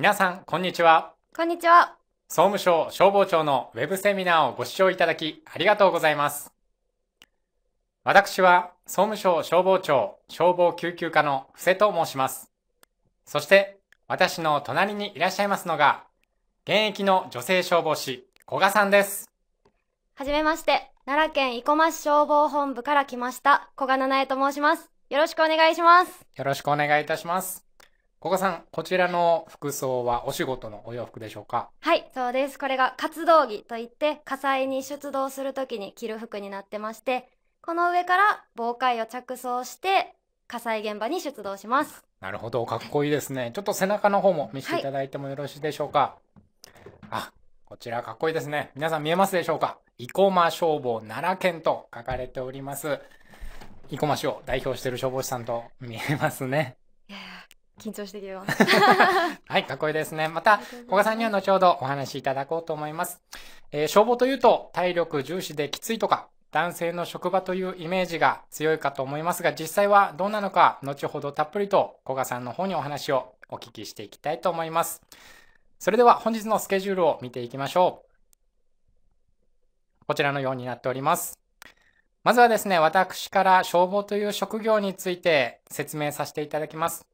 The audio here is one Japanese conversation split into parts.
皆さん、こんにちは。こんにちは。総務省消防庁のウェブセミナーをご視聴いただき、ありがとうございます。私は、総務省消防庁消防救急課の布施と申します。そして、私の隣にいらっしゃいますのが、現役の女性消防士、古賀さんです。はじめまして、奈良県生駒市消防本部から来ました、古賀奈々江と申します。よろしくお願いします。よろしくお願いいたします。古賀さん、こちらの服装はお仕事のお洋服でしょうかはい、そうです。これが活動着といって、火災に出動するときに着る服になってまして、この上から防火を着装して、火災現場に出動します。なるほど、かっこいいですね。ちょっと背中の方も見せていただいてもよろしいでしょうか。はい、あ、こちらかっこいいですね。皆さん見えますでしょうか生駒消防奈良県と書かれております。生駒市を代表している消防士さんと見えますね。緊張してきます。はい、かっこいいですね。また、古賀さんには後ほどお話しいただこうと思います。えー、消防というと、体力重視できついとか、男性の職場というイメージが強いかと思いますが、実際はどうなのか、後ほどたっぷりと古賀さんの方にお話をお聞きしていきたいと思います。それでは本日のスケジュールを見ていきましょう。こちらのようになっております。まずはですね、私から消防という職業について説明させていただきます。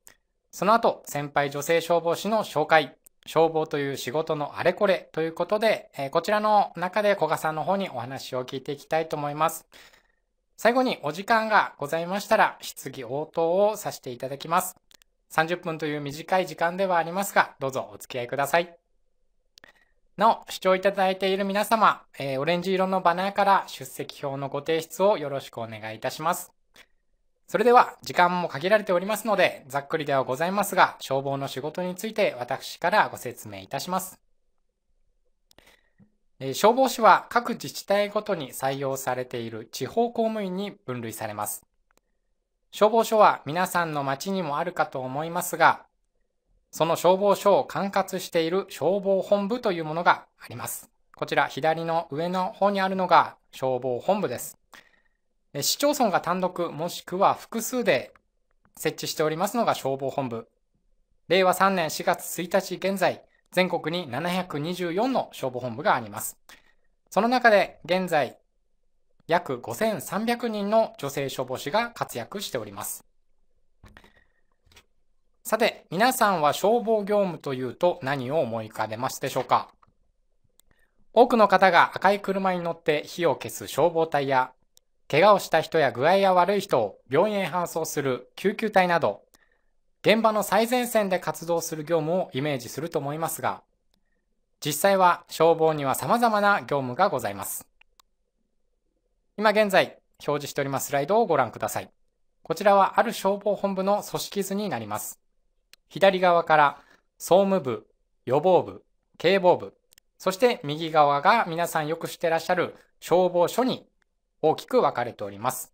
その後、先輩女性消防士の紹介、消防という仕事のあれこれということで、えこちらの中で古賀さんの方にお話を聞いていきたいと思います。最後にお時間がございましたら、質疑応答をさせていただきます。30分という短い時間ではありますが、どうぞお付き合いください。なお、視聴いただいている皆様、えー、オレンジ色のバナーから出席表のご提出をよろしくお願いいたします。それでは時間も限られておりますので、ざっくりではございますが、消防の仕事について私からご説明いたします。消防士は各自治体ごとに採用されている地方公務員に分類されます。消防署は皆さんの町にもあるかと思いますが、その消防署を管轄している消防本部というものがあります。こちら左の上の方にあるのが消防本部です。市町村が単独もしくは複数で設置しておりますのが消防本部。令和3年4月1日現在、全国に724の消防本部があります。その中で現在、約5300人の女性消防士が活躍しております。さて、皆さんは消防業務というと何を思い浮かべますでしょうか多くの方が赤い車に乗って火を消す消防隊や怪我をした人や具合が悪い人を病院へ搬送する救急隊など、現場の最前線で活動する業務をイメージすると思いますが、実際は消防には様々な業務がございます。今現在表示しておりますスライドをご覧ください。こちらはある消防本部の組織図になります。左側から総務部、予防部、警防部、そして右側が皆さんよく知ってらっしゃる消防署に大きく分かれております。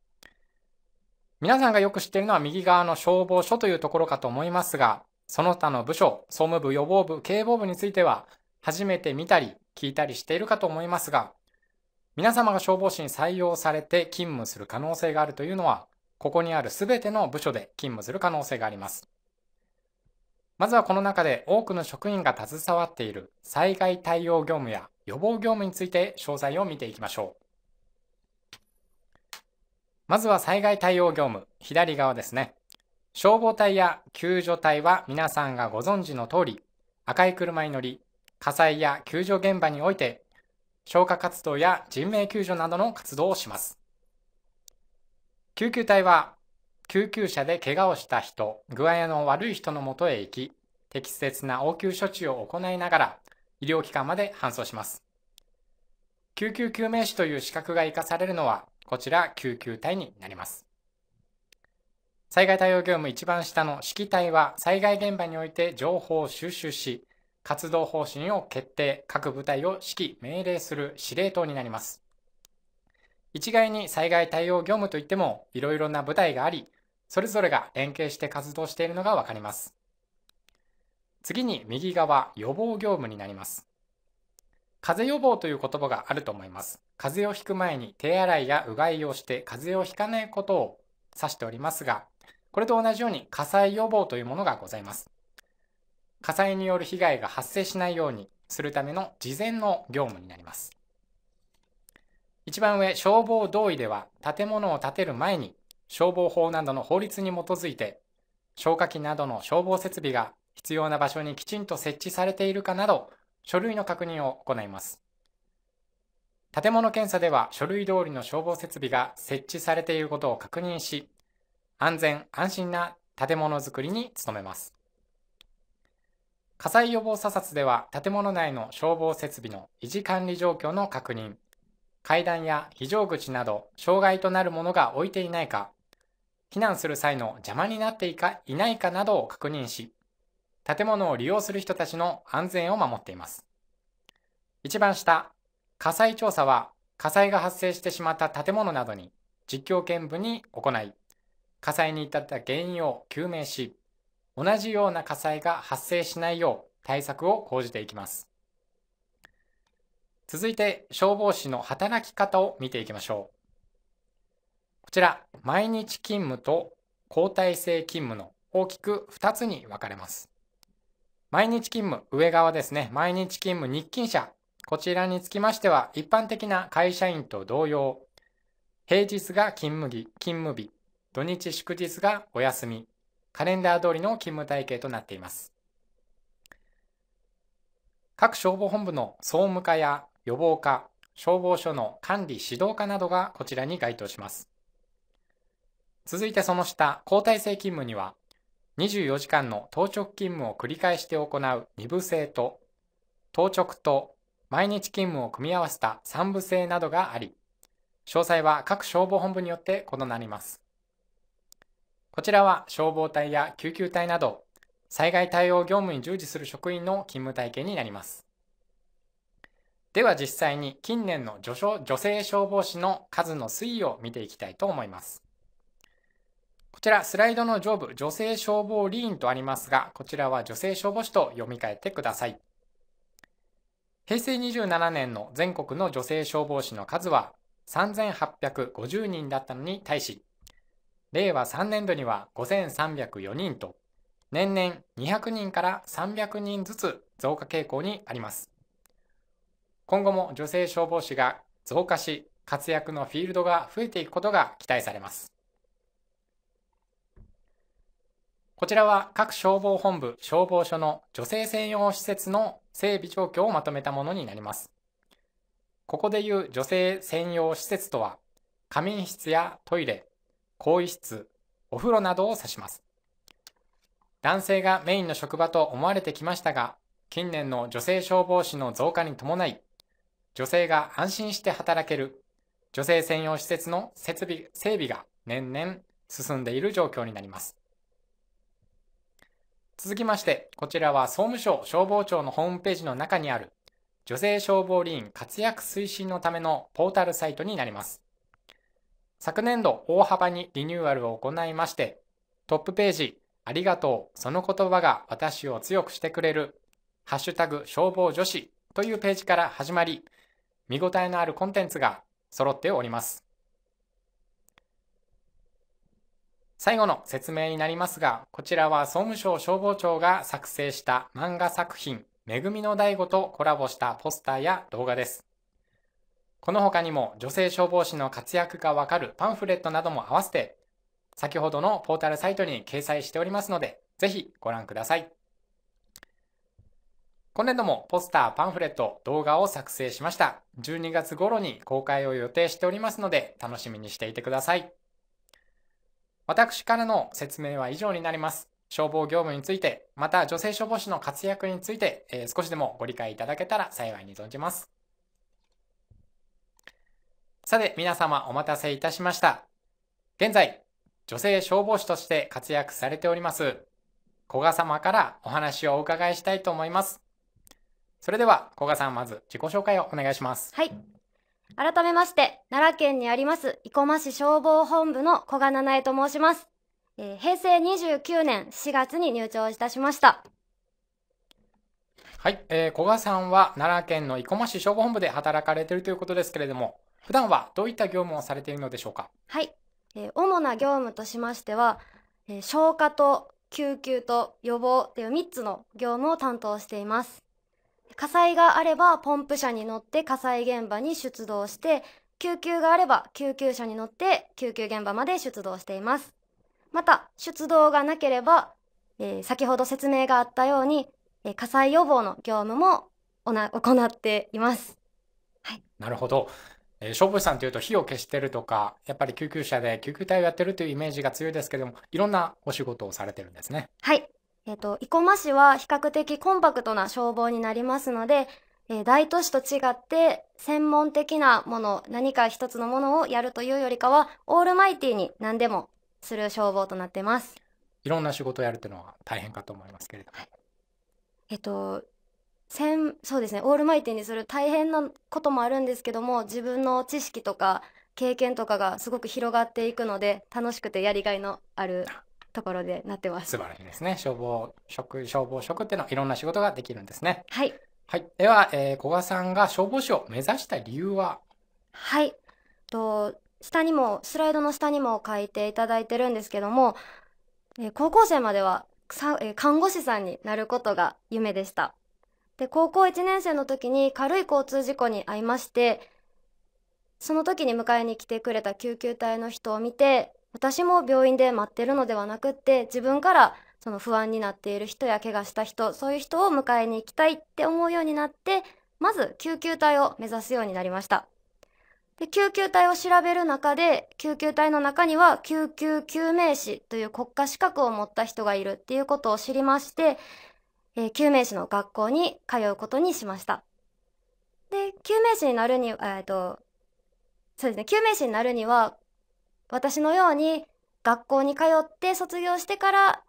皆さんがよく知っているのは右側の消防署というところかと思いますが、その他の部署、総務部、予防部、警防部については、初めて見たり聞いたりしているかと思いますが、皆様が消防士に採用されて勤務する可能性があるというのは、ここにある全ての部署で勤務する可能性があります。まずはこの中で多くの職員が携わっている災害対応業務や予防業務について詳細を見ていきましょう。まずは災害対応業務、左側ですね。消防隊や救助隊は皆さんがご存知の通り、赤い車に乗り、火災や救助現場において、消火活動や人命救助などの活動をします。救急隊は、救急車で怪我をした人、具合の悪い人のもとへ行き、適切な応急処置を行いながら、医療機関まで搬送します。救急救命士という資格が生かされるのは、こちら救急隊になります。災害対応業務一番下の指揮隊は災害現場において情報を収集し、活動方針を決定、各部隊を指揮、命令する司令塔になります。一概に災害対応業務といっても、いろいろな部隊があり、それぞれが連携して活動しているのがわかります。次に右側、予防業務になります。風邪予防という言葉があると思います。風邪をひく前に手洗いやうがいをして風邪をひかないことを指しておりますが、これと同じように火災予防というものがございます。火災による被害が発生しないようにするための事前の業務になります。一番上、消防同意では建物を建てる前に消防法などの法律に基づいて消火器などの消防設備が必要な場所にきちんと設置されているかなど書類の確認を行います。建物検査では書類通りの消防設備が設置されていることを確認し、安全安心な建物づくりに努めます。火災予防査察では建物内の消防設備の維持管理状況の確認、階段や非常口など障害となるものが置いていないか、避難する際の邪魔になっていかいないかなどを確認し、建物を利用する人たちの安全を守っています。一番下、火災調査は火災が発生してしまった建物などに実況見分に行い、火災に至った原因を究明し、同じような火災が発生しないよう対策を講じていきます。続いて消防士の働き方を見ていきましょう。こちら、毎日勤務と交代制勤務の大きく2つに分かれます。毎日勤務、上側ですね。毎日勤務日勤者。こちらにつきましては、一般的な会社員と同様、平日が勤務日、勤務日、土日祝日がお休み、カレンダー通りの勤務体系となっています。各消防本部の総務課や予防課、消防署の管理指導課などがこちらに該当します。続いてその下、交代制勤務には、24時間の当直勤務を繰り返して行う2部制と、当直と毎日勤務を組み合わせた3部制などがあり、詳細は各消防本部によって異なります。こちらは消防隊や救急隊など、災害対応業務に従事する職員の勤務体系になります。では実際に近年の女女性消防士の数の推移を見ていきたいと思います。こちらスライドの上部、女性消防ー員とありますが、こちらは女性消防士と読み替えてください。平成27年の全国の女性消防士の数は3850人だったのに対し、令和3年度には5304人と、年々200人から300人ずつ増加傾向にあります。今後も女性消防士が増加し、活躍のフィールドが増えていくことが期待されます。こちらは各消防本部、消防署の女性専用施設の整備状況をまとめたものになります。ここでいう女性専用施設とは、仮眠室やトイレ、更衣室、お風呂などを指します。男性がメインの職場と思われてきましたが、近年の女性消防士の増加に伴い、女性が安心して働ける女性専用施設の設備、整備が年々進んでいる状況になります。続きまして、こちらは総務省消防庁のホームページの中にある、女性消防理員活躍推進のためのポータルサイトになります。昨年度大幅にリニューアルを行いまして、トップページ、ありがとう、その言葉が私を強くしてくれる、ハッシュタグ消防女子というページから始まり、見応えのあるコンテンツが揃っております。最後の説明になりますが、こちらは総務省消防庁が作成した漫画作品、めぐみの大悟とコラボしたポスターや動画です。この他にも女性消防士の活躍がわかるパンフレットなども合わせて、先ほどのポータルサイトに掲載しておりますので、ぜひご覧ください。今年度もポスター、パンフレット、動画を作成しました。12月頃に公開を予定しておりますので、楽しみにしていてください。私からの説明は以上になります。消防業務について、また女性消防士の活躍について、えー、少しでもご理解いただけたら幸いに存じます。さて、皆様お待たせいたしました。現在、女性消防士として活躍されております、古賀様からお話をお伺いしたいと思います。それでは、古賀さん、まず自己紹介をお願いします。はい。改めまして、奈良県にあります、生駒市消防本部の古賀奈々江と申します。えー、平成29年4月に入庁いたしました。はい、えー、古賀さんは奈良県の生駒市消防本部で働かれているということですけれども、普段はどういった業務をされているのでしょうか。はい、えー、主な業務としましては、えー、消火と救急と予防という3つの業務を担当しています。火災があればポンプ車に乗って火災現場に出動して救急があれば救急車に乗って救急現場まで出動していますまた出動がなければ、えー、先ほど説明があったように、えー、火災予防の業務も行っています、はい、なるほど、えー、消防士さんというと火を消してるとかやっぱり救急車で救急隊をやってるというイメージが強いですけどもいろんなお仕事をされてるんですねはいえっ、ー、と、生駒市は比較的コンパクトな消防になりますので、えー、大都市と違って専門的なもの、何か一つのものをやるというよりかは、オールマイティに何でもする消防となってます。いろんな仕事をやるというのは大変かと思いますけれども。えっ、ー、と、せそうですね、オールマイティにする大変なこともあるんですけども、自分の知識とか経験とかがすごく広がっていくので、楽しくてやりがいのあるところでなってます素晴らしいですね消防職消防職っていうのはいろんな仕事ができるんですねはいはいでは、えー、小賀さんが消防士を目指した理由ははいと下にもスライドの下にも書いていただいてるんですけども、えー、高校生まではさ、えー、看護師さんになることが夢でしたで高校1年生の時に軽い交通事故に遭いましてその時に迎えに来てくれた救急隊の人を見て私も病院で待ってるのではなくって自分からその不安になっている人や怪我した人そういう人を迎えに行きたいって思うようになってまず救急隊を目指すようになりましたで救急隊を調べる中で救急隊の中には救急救命士という国家資格を持った人がいるっていうことを知りまして、えー、救命士の学校に通うことにしましたで救命士になるに、えーとそうですね、救命士になるには私のように学校に通って卒業してから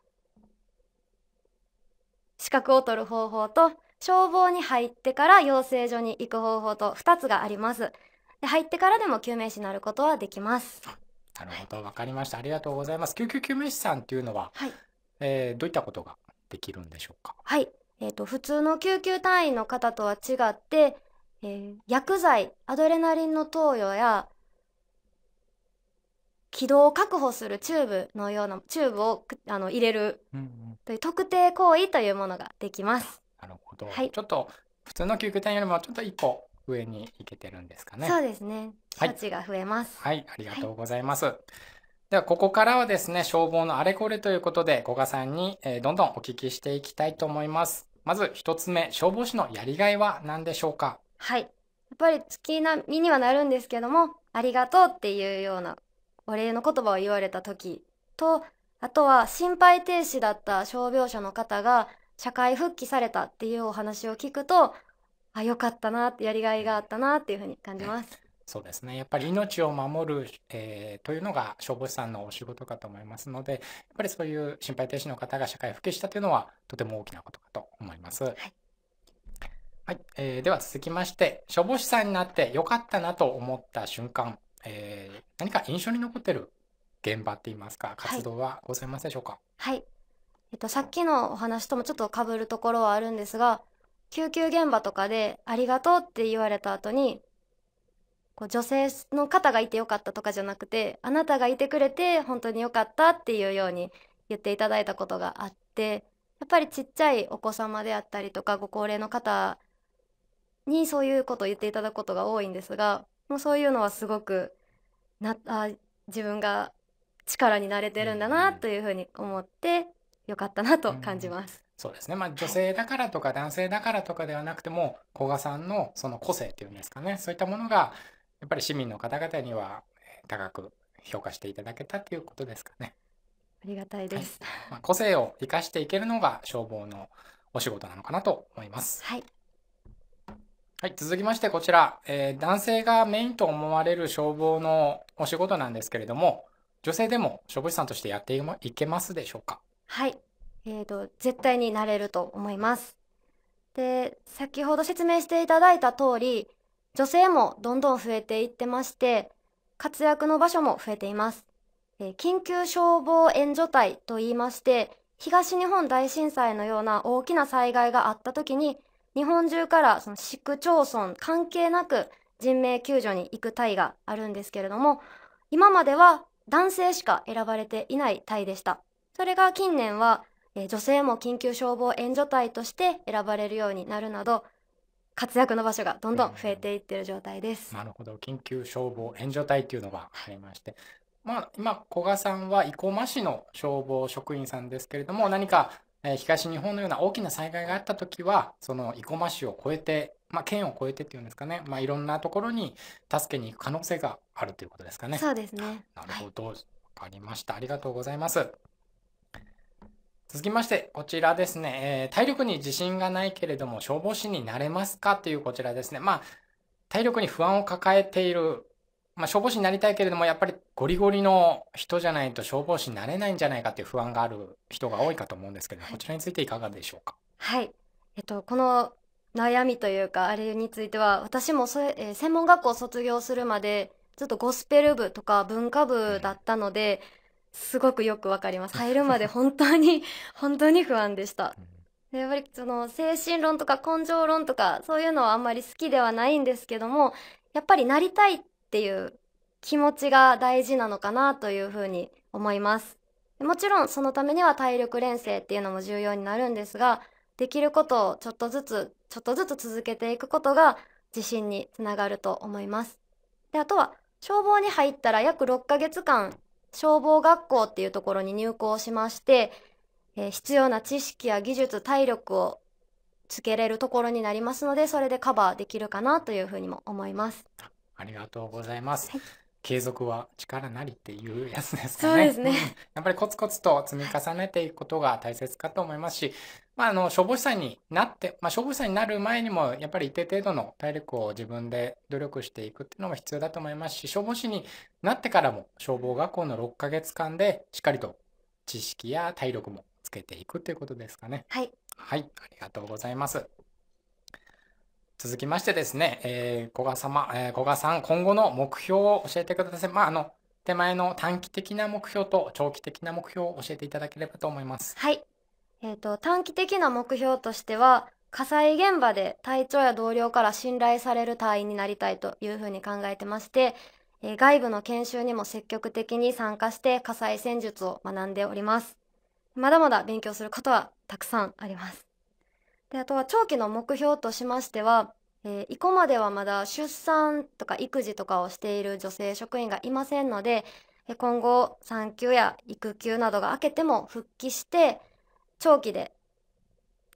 資格を取る方法と消防に入ってから養成所に行く方法と2つがありますで入ってからでも救命士になることはできますなるほどわ、かりましたありがとうございます救急救命士さんっていうのは、はい、えー、どういったことができるんでしょうかはいえーと、と普通の救急隊員の方とは違って、えー、薬剤アドレナリンの投与や軌道を確保するチューブのようなチューブをあの入れるという特定行為というものができます。うんうん、なるほど、はい、ちょっと普通の救急隊よりもちょっと一歩上に行けてるんですかね。そうですね。処置が増えます。はい、はい、ありがとうございます。はいではここからはですね消防のあれこれということで古賀さんに、えー、どんどんお聞きしていきたいと思いますまず一つ目消防士のやりがいは何でしょうかはいやっぱり月並みにはなるんですけどもありがとうっていうようなお礼の言葉を言われた時とあとは心肺停止だった傷病者の方が社会復帰されたっていうお話を聞くとあ良かったなってやりがいがあったなっていうふうに感じます。そうですねやっぱり命を守る、えー、というのが消防士さんのお仕事かと思いますのでやっぱりそういう心肺停止の方が社会復帰したというのはとても大きなことかと思います。はいはい、えー、では続きまして消防士さんになって良かったなと思った瞬間えー、何か印象に残ってる現場って言いますか活動はございますでしょうか、はい、はい、えっと、さっきのお話ともちょっとかぶるところはあるんですが救急現場とかで「ありがとう」って言われた後にこう女性の方がいてよかったとかじゃなくてあなたがいてくれて本当によかったっていうように言っていただいたことがあってやっぱりちっちゃいお子様であったりとかご高齢の方にそういうことを言っていただくことが多いんですがもうそういうのはすごくなあ自分が力になれてるんだなというふうに思ってよかったなと感じます。うん、そうですね、まあ、女性だからとか男性だからとかではなくても古賀さんのその個性っていうんですかねそういったものがやっぱり市民の方々には高く評価していただけたということですかね。ありがたいです、はい、まあ、個性を生かしていけるのが消防のお仕事なのかなと思います。はいはい、続きましてこちら、えー、男性がメインと思われる消防のお仕事なんですけれども、女性でも消防士さんとしてやっていけますでしょうかはい、えーと、絶対になれると思います。で、先ほど説明していただいた通り、女性もどんどん増えていってまして、活躍の場所も増えています。えー、緊急消防援助隊といいまして、東日本大震災のような大きな災害があった時に、日本中からその市区町村関係なく人命救助に行く隊があるんですけれども今までは男性しか選ばれていない隊でしたそれが近年は、女性も緊急消防援助隊として選ばれるようになるなど活躍の場所がどんどん増えていってる状態です。うん、なるほど緊急消防援助隊っていうのがありまして、まあ、今古賀さんは生駒市の消防職員さんですけれども何かえ東日本のような大きな災害があった時はその生駒市を越えて、まあ、県を越えてっていうんですかね、まあ、いろんなところに助けに行く可能性があるということですかね。そうですねなるほど、はい、かりましたありがとうございます。続きまして、こちらですね、えー、体力に自信がないけれども、消防士になれますかというこちらですね、まあ、体力に不安を抱えているまあ、消防士になりたいけれども、やっぱりゴリゴリの人じゃないと消防士になれないんじゃないかという不安がある人が多いかと思うんですけど、こちらについていかがでしょうか。はい、えっと、この悩みというか、あれについては、私もそれ、えー、専門学校を卒業するまで、ずっとゴスペル部とか文化部だったので、うん、すごくよくわかります。入るまで 本当に、本当に不安でした。でやっぱりその精神論とか根性論とかそういうのはあんまり好きではないんですけどもやっぱりなりたいっっていう気持ちが大事なのかなというふうに思います。もちろんそのためには体力練成っていうのも重要になるんですができることをちょっとずつちょっとずつ続けていくことが自信につながると思います。であとは消防に入ったら約6ヶ月間消防学校っていうところに入校しまして、えー、必要な知識や技術体力をつけれるところになりますのでそれでカバーできるかなというふうにも思います。ありがとうございます。はい、継続は力なりっていうやつですかね。そうですね、やっぱりコツコツと積み重ねていくことが大切かと思いますし、まあ、あの消防士さんになって、まあ、消防士さんになる前にもやっぱり一定程度の体力を自分で努力していくっていうのも必要だと思いますし消防士になってからも消防学校の6ヶ月間でしっかりと知識や体力もつけていくということですかね。はい、はい、ありがとうございます。続きましてですね、えー、小賀様、えー、小賀さん、今後の目標を教えてください。まあ、あの、手前の短期的な目標と長期的な目標を教えていただければと思います。はい。えっ、ー、と、短期的な目標としては、火災現場で隊長や同僚から信頼される隊員になりたいというふうに考えてまして、えー、外部の研修にも積極的に参加して火災戦術を学んでおります。まだまだ勉強することはたくさんあります。であとは長期の目標としましては、えー、以降まではまだ出産とか育児とかをしている女性職員がいませんので今後産休や育休などが明けても復帰して長期で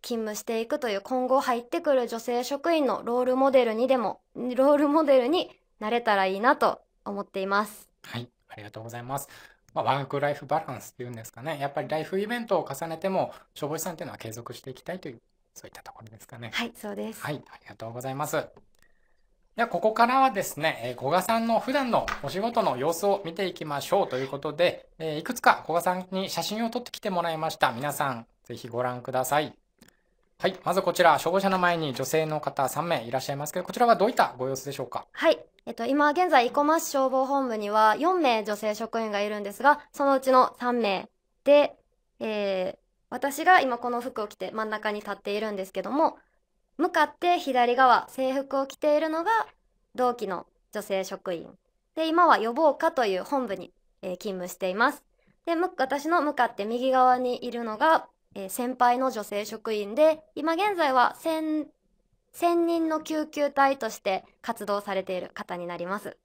勤務していくという今後入ってくる女性職員のロールモデルにでもロールモデルになれたらいいなと思っています。はいありがとうございます。まあ、ワークライフバランスっていうんですかねやっぱりライフイベントを重ねても消防士さんっていうのは継続していきたいというそういったところですかね。はい、そうです。はい、ありがとうございます。では、ここからはですね、えー、古賀さんの普段のお仕事の様子を見ていきましょうということで、えー、いくつか古賀さんに写真を撮ってきてもらいました。皆さん、ぜひご覧ください。はい、まずこちら、消防車の前に女性の方3名いらっしゃいますけど、こちらはどういったご様子でしょうか。はい、えっと、今現在、生駒市消防本部には4名女性職員がいるんですが、そのうちの3名で、えー私が今この服を着て真ん中に立っているんですけども向かって左側制服を着ているのが同期の女性職員で今は予防課という本部に、えー、勤務していますで私の向かって右側にいるのが、えー、先輩の女性職員で今現在は1000人の救急隊として活動されている方になります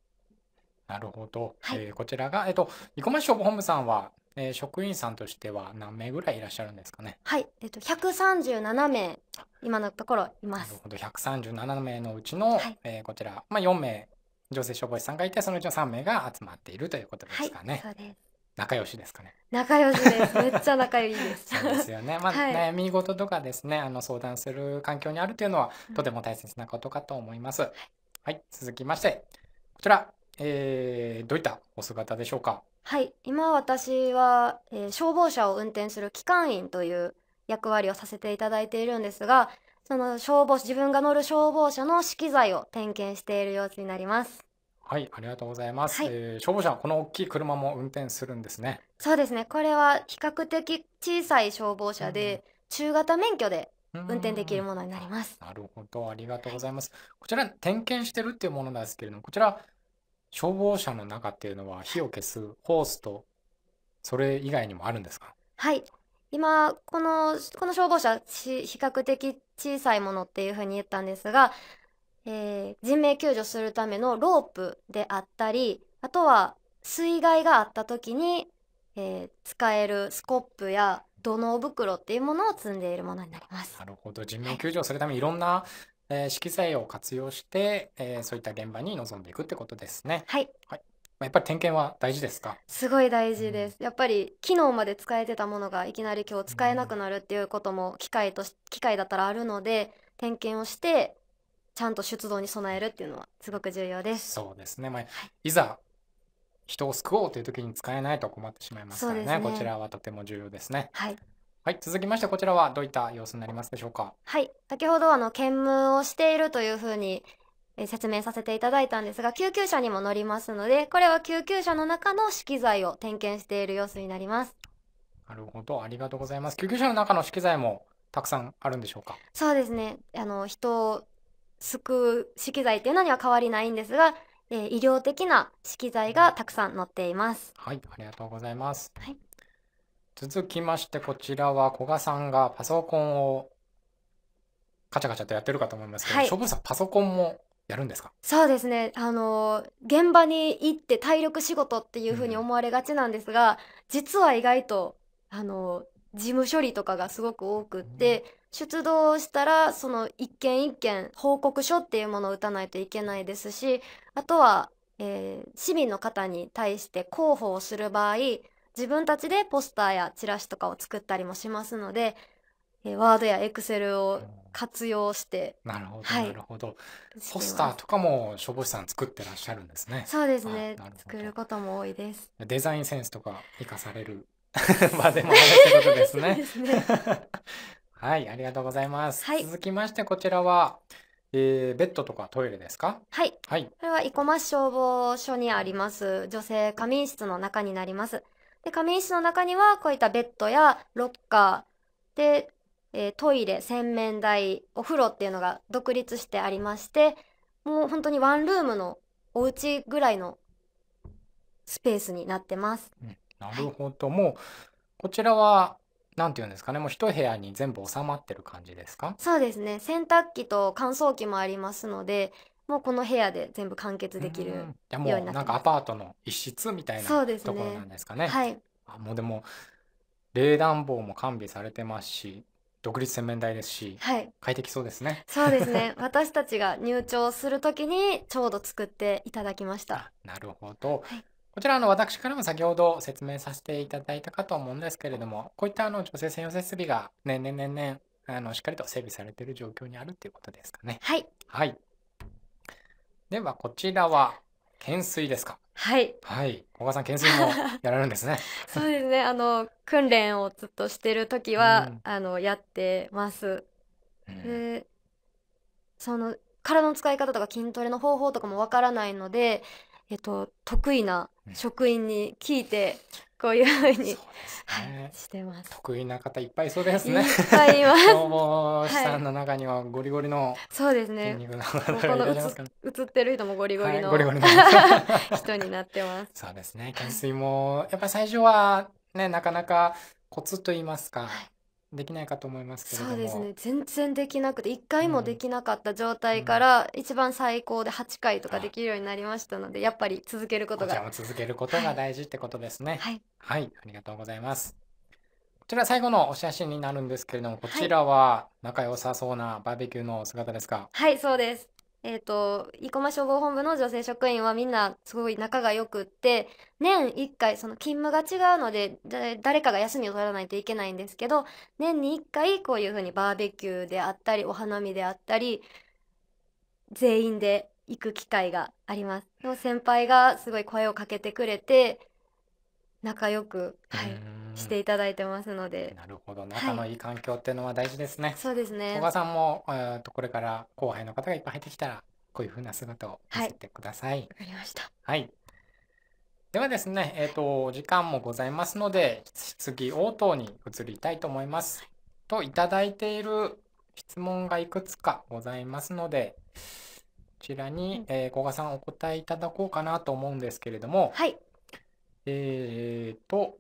なるほど、はい、えー、こちらが、えっと、生駒市消防本部さんはえー、職員さんとしては何名ぐらいいらっしゃるんですかね。はい、えっと137名今のところいます。なるほど、137名のうちの、はい、えー、こちらまあ4名女性消防士さんがいてそのうちの3名が集まっているということですかね。はい、そうです。仲良しですかね。仲良しです。めっちゃ仲良いです。そうですよね。まあ、はい、悩み事とかですね、あの相談する環境にあるというのは、とても大切なことかと思います。うん、はい、続きまして、こちら、えー、どういったお姿でしょうか。はい、今私は、えー、消防車を運転する機関員という役割をさせていただいているんですが、その消防自分が乗る消防車の資機材を点検している様子になります。はい、ありがとうございます。はい、えー、消防車この大きい車も運転するんですね。そうですね。これは比較的小さい消防車で、うん、中型免許で運転できるものになります。なるほど、ありがとうございます。はい、こちら点検してるっていうものなんですけれども、こちら消防車の中っていうのは火を消すホースとそれ以外にもあるんですかはい今このこの消防車比較的小さいものっていうふうに言ったんですが、えー、人命救助するためのロープであったりあとは水害があった時に、えー、使えるスコップや土の袋っていうものを積んでいるものになります。なるほど人命救助するためにいろんなえー、色彩を活用して、えー、そういった現場に臨んでいくってことですね。はい、はいやっぱり点検は大事ですかすごい大事です、うん、やっぱり機能まで使えてたものがいきなり今日使えなくなるっていうことも機械とし機械だったらあるので点検をしてちゃんと出動に備えるっていうのはすごく重要ですそうですね、まあ、いざ人を救おうという時に使えないと困ってしまいますからね、ね、こちらはとても重要ですねはいはい、続きましてこちらはどういった様子になりますでしょうか。はい、先ほどあの兼務をしているというふうに説明させていただいたんですが、救急車にも乗りますので、これは救急車の中の資機材を点検している様子になります。なるほど、ありがとうございます。救急車の中の資機材もたくさんあるんでしょうか。そうですね。あの人を救う資機材っていうのには変わりないんですが、えー、医療的な資機材がたくさん載っています。はい、ありがとうございます。はい。続きましてこちらは古賀さんがパソコンをカチャカチャとやってるかと思いますけど、はい、勝さんパソコンもやるんですかそうですねあの現場に行って体力仕事っていうふうに思われがちなんですが、うん、実は意外とあの事務処理とかがすごく多くって、出動したらその一件一件報告書っていうものを打たないといけないですしあとは、えー、市民の方に対して広報をする場合自分たちでポスターやチラシとかを作ったりもしますので、えワードやエクセルを活用して、なるほど、はい、なるほどポスターとかも消防士さん作ってらっしゃるんですねそうですね作ることも多いですデザインセンスとか生かされる場 でもあるってことですね ですね はいありがとうございます、はい、続きましてこちらはえー、ベッドとかトイレですかはい、はい、これは生駒市消防署にあります女性仮眠室の中になりますで仮眠室の中にはこういったベッドやロッカーで、えー、トイレ洗面台お風呂っていうのが独立してありましてもう本当にワンルームのお家ぐらいのスペースになってます。うん、なるほど、もうこちらはなんていうんですかねもう一部屋に全部収まってる感じですかそうですね洗濯機と乾燥機もありますのでもうこの部屋で全部完結できるようになってます。なんかアパートの一室みたいなそところなんですかね。はい。あもうでも冷暖房も完備されてますし独立洗面台ですしはい。快適そうですね。そうですね。私たちが入庁するときにちょうど作っていただきました。なるほどはい。こちらの私からも先ほど説明させていただいたかと思うんですけれどもこういったあの女性専用設備が年々年々あのしっかりと整備されている状況にあるっていうことですかね。はい。はい。ではこちらは懸垂ですか。はい。はい。小川さん懸垂も やられるんですね。そうですね。あの訓練をずっとしてる時は、うん、あのやってます。うん、で、その体の使い方とか筋トレの方法とかもわからないので、えっと得意な職員に聞いてこういうふうに、ね、してます。得意な方いっぱいそうですね。いっぱいいます。消防士さんの中にはゴリゴリの、そうですね。この映ってる人もゴリゴリの、はい、ゴリゴリ 人になってます。そうですね。懸垂もやっぱ最初はねなかなかコツと言いますか、はい、できないかと思いますけれどそうですね全然できなくて1回もできなかった状態から、一番最高で8回とかできるようになりましたのでやっぱり続けることがこちらも続けることが大事ってことですね、はい、はい、ありがとうございますこちら最後のお写真になるんですけれどもこちらは仲良さそうなバーベキューの姿ですかはい、はい、そうですえっ、ー、と、生駒消防本部の女性職員はみんなすごい仲が良くって、年1回、その勤務が違うので、誰かが休みを取らないといけないんですけど、年に1回こういう風にバーベキューであったり、お花見であったり、全員で行く機会があります。でも先輩がすごい声をかけてくれて、仲良く、はい、していただいてますので。なるほど、仲のいい環境っていうのは大事ですね。はい、そうですね。小川さんも、えー、とこれから後輩の方がいっぱい入ってきたら、こういうふうな姿を見せてください。わ、はい、かりました。はい。ではですね、えっ、ー、と時間もございますので、質疑応答に移りたいと思います。といただいている質問がいくつかございますので。こちらに、えー、小賀さんお答えいただこうかなと思うんですけれども、はい、えー、と、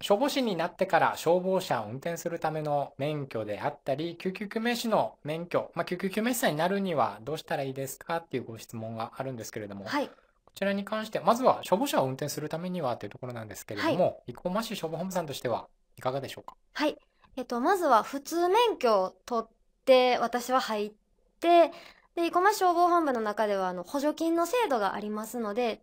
消防士になってから消防車を運転するための免許であったり、救急救命士の免許、まあ、救急救命士さんになるにはどうしたらいいですかっていうご質問があるんですけれども、はい、こちらに関して、まずは消防車を運転するためにはというところなんですけれども、生駒市消防本部さんとしてはいかがでしょうか。はい。えっと、まずは普通免許を取って、私は入って、で、生駒市消防本部の中では、あの、補助金の制度がありますので、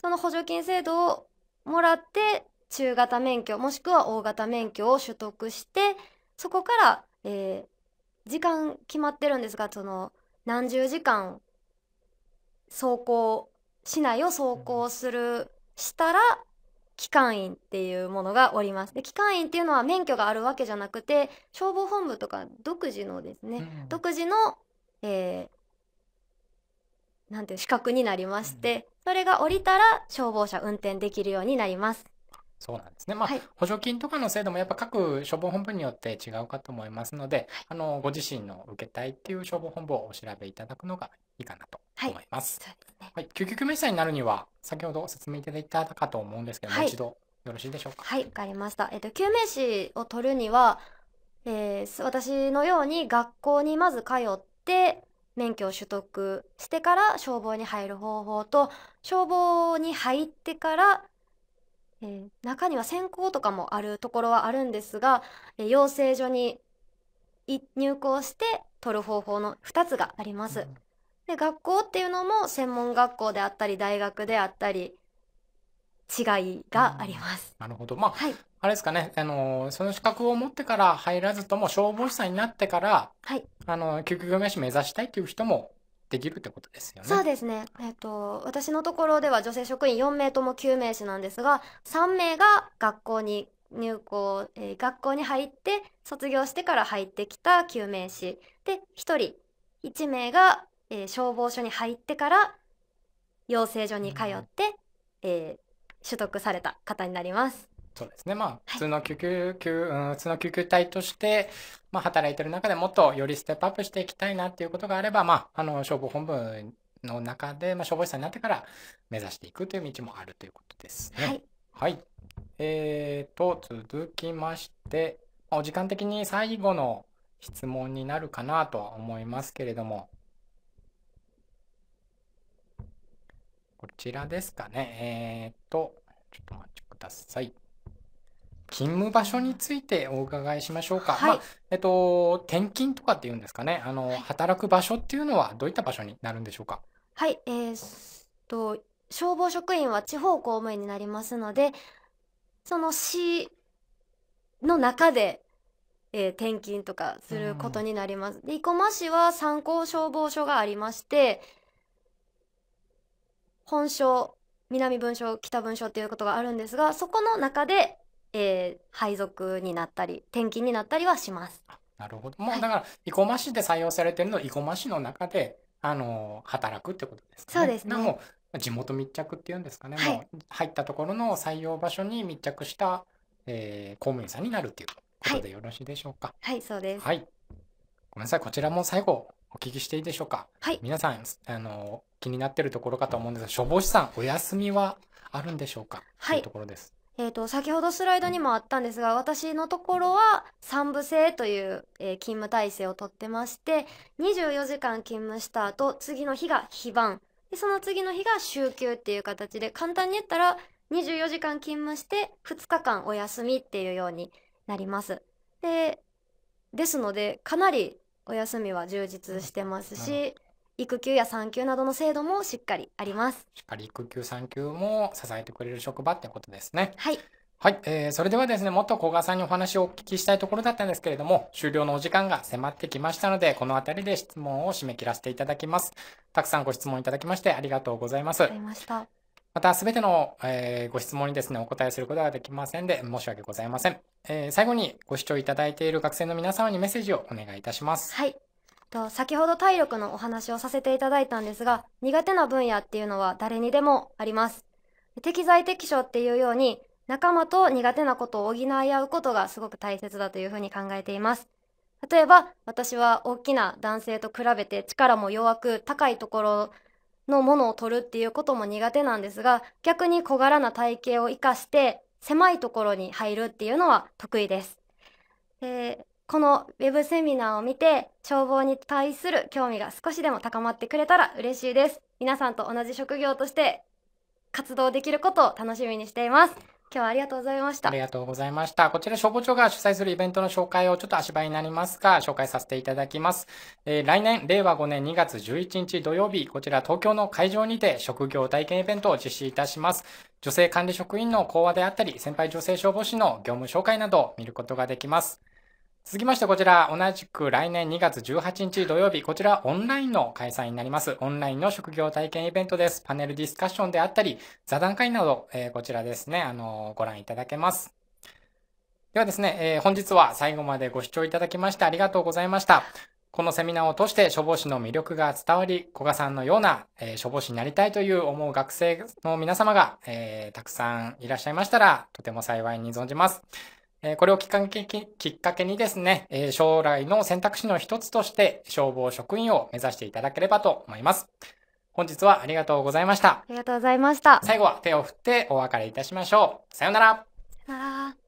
その補助金制度をもらって中型免許もしくは大型免許を取得してそこから、えー、時間決まってるんですがその何十時間走行市内を走行するしたら機関員っていうものがおりますで機関員っていうのは免許があるわけじゃなくて消防本部とか独自のですね、うん、独自の、えー、ていう資格になりまして、それが降りたら消防車運転できるようになります。そうなんですね。まあ、はい、補助金とかの制度もやっぱ各消防本部によって違うかと思いますので、はい、あのご自身の受けたいっていう消防本部をお調べいただくのがいいかなと思います。はい、ねはい、救急救命士になるには先ほど説明いただいたかと思うんですけど、もう一度よろしいでしょうか。はい、わかりました。えっと救命士を取るには、えー、私のように学校にまず通って免許を取得してから消防に入る方法と消防に入ってから、えー、中には選考とかもあるところはあるんですが、えー、養成所に入校して取る方法の2つがあります。で学校っていうのも専門学校であったり大学であったり違いがあります。なるほど、まあ、はい、あれですかね、あの、その資格を持ってから入らずとも消防士さんになってから、はい。あの、救急救命士目指したいという人もできるってことですよね。そうですね。えっ、ー、と、私のところでは女性職員4名とも救命士なんですが、3名が学校に入校、えー、学校に入って卒業してから入ってきた救命士で1人1名が、えー、消防署に入ってから養成所に通って、うん、えー、取得された方になります。そうですね。まあ、普通の救急、普通の救急隊として、まあ、働いてる中でもっとよりステップアップしていきたいなっていうことがあれば、まあ、あの、消防本部の中で、まあ、消防士さんになってから目指していくという道もあるということですね。はい。はい、えーと、続きまして、お時間的に最後の質問になるかなとは思いますけれども、こちらですかね。えーと、ちょっとお待ちください。勤務場所についてお伺いしましょうか。はい、まあ、えっと、転勤とかっていうんですかね。あの、はい、働く場所っていうのはどういった場所になるんでしょうか。はい、えー、っと、消防職員は地方公務員になりますので、その市の中で、えー、転勤とかすることになります。で、生駒市は参考消防署がありまして、本省、南文書、北分っということがあるんですが、そこの中でえー、配属になったり転勤になったりはします。なるほど。もうだから、生駒市で採用されてるのは生駒市の中で、あの働くってことですか、ね、そうですね。も地元密着っていうんですかね、はい、もう入ったところの採用場所に密着した、えー、公務員さんになるっていうことでよろしいでしょうか。はい、はい、そうです。はい。ごめんなさい、こちらも最後お聞きしていいでしょうか。はい。皆さん、あの気になってるところかと思うんですが、消防士さんお休みはあるんでしょうか。はい。というところです。えーと、先ほどスライドにもあったんですが私のところは3部制という、えー、勤務体制をとってまして24時間勤務した後次の日が非番でその次の日が週休っていう形で簡単に言ったら24時間勤務して2日間お休みっていうようになります。でですのでかなりお休みは充実してますし。育休や産休などの制度もしっかりありますしっかり育休産休も支えてくれる職場ってことですねはいはい、えー、それではですね、もっと古賀さんにお話をお聞きしたいところだったんですけれども、終了のお時間が迫ってきましたので、このあたりで質問を締め切らせていただきます。たくさんご質問いただきましてありがとうございます。ありました。また、すべての、えー、ご質問にですね、お答えすることができませんで、申し訳ございません。えー、最後にご視聴いただいている学生の皆様にメッセージをお願いいたします。はい、と先ほど体力のお話をさせていただいたんですが苦手な分野っていうのは誰にでもあります適材適所っていうように仲間と苦手なことを補い合うことがすごく大切だというふうに考えています例えば私は大きな男性と比べて力も弱く高いところのものを取るっていうことも苦手なんですが逆に小柄な体型を生かして狭いところに入るっていうのは得意です。でこのウェブセミナーを見て消防に対する興味が少しでも高まってくれたら嬉しいです皆さんと同じ職業として活動できることを楽しみにしています今日はありがとうございました。ありがとうございました。こちら消防庁が主催するイベントの紹介をちょっと足場になりますが、紹介させていただきます。えー、来年、令和5年2月11日土曜日、こちら東京の会場にて職業体験イベントを実施いたします。女性管理職員の講話であったり、先輩女性消防士の業務紹介などを見ることができます。続きましてこちら、同じく来年2月18日土曜日、こちらオンラインの開催になります。オンラインの職業体験イベントです。パネルディスカッションであったり、座談会など、えー、こちらですね、あのー、ご覧いただけます。ではですね、えー、本日は最後までご視聴いただきましてありがとうございました。このセミナーを通して消防士の魅力が伝わり、古賀さんのような、えー、消防士になりたいという思う学生の皆様が、えー、たくさんいらっしゃいましたら、とても幸いに存じます。えこれをきっかけきっかけにですね、え将来の選択肢の一つとして消防職員を目指していただければと思います。本日はありがとうございました。ありがとうございました。最後は手を振ってお別れいたしましょう。さようなら。さよなら。